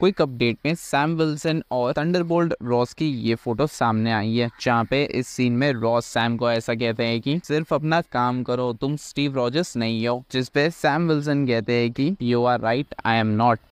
quick update में Sam Wilson और Thunderbolt Ross की ये फोटो सामने आई है जहाँ पे इस सीन में रॉस सैम को ऐसा कहते हैं कि सिर्फ अपना काम करो तुम स्टीव रॉजर्स नहीं हो जिसपे सैम विल्सन कहते हैं कि you are right I am not